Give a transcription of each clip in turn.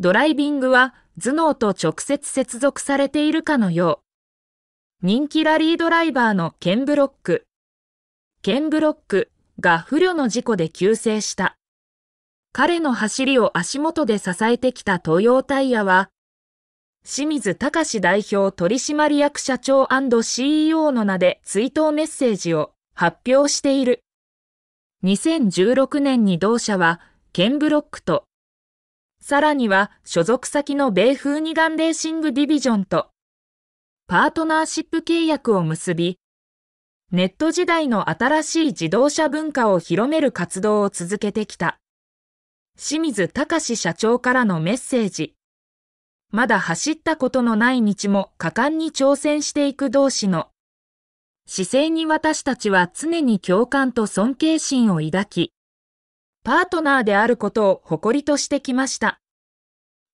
ドライビングは頭脳と直接接続されているかのよう。人気ラリードライバーのケンブロック。ケンブロックが不慮の事故で急逝した。彼の走りを足元で支えてきた東洋タイヤは、清水隆代表取締役社長 &CEO の名で追悼メッセージを発表している。2016年に同社は、ケンブロックとさらには所属先の米風二眼レーシングディビジョンとパートナーシップ契約を結び、ネット時代の新しい自動車文化を広める活動を続けてきた。清水隆社長からのメッセージ。まだ走ったことのない道も果敢に挑戦していく同士の姿勢に私たちは常に共感と尊敬心を抱き、パートナーであることを誇りとしてきました。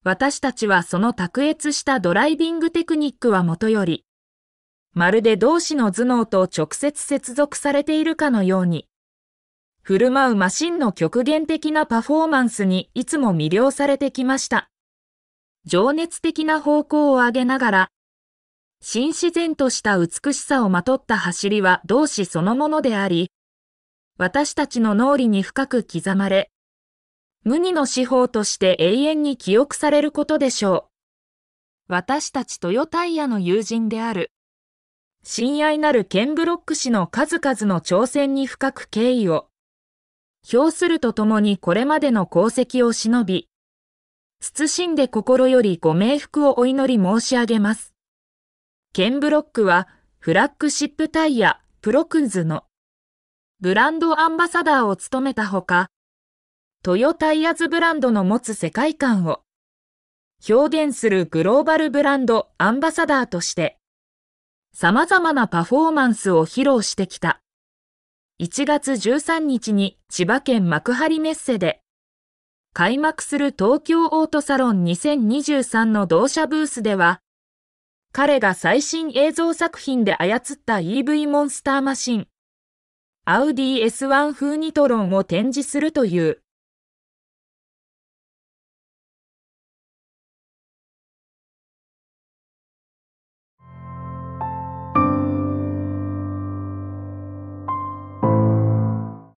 私たちはその卓越したドライビングテクニックはもとより、まるで同志の頭脳と直接接続されているかのように、振る舞うマシンの極限的なパフォーマンスにいつも魅了されてきました。情熱的な方向を上げながら、新自然とした美しさをまとった走りは同志そのものであり、私たちの脳裏に深く刻まれ、無二の司法として永遠に記憶されることでしょう。私たちトヨタイヤの友人である、親愛なるケンブロック氏の数々の挑戦に深く敬意を、表するとともにこれまでの功績を忍び、謹んで心よりご冥福をお祈り申し上げます。ケンブロックは、フラッグシップタイヤ、プロクンズの、ブランドアンバサダーを務めたほか、トヨタイヤズブランドの持つ世界観を表現するグローバルブランドアンバサダーとして様々なパフォーマンスを披露してきた。1月13日に千葉県幕張メッセで開幕する東京オートサロン2023の同社ブースでは彼が最新映像作品で操った EV モンスターマシンアウディ S1 風ニトロンを展示するという。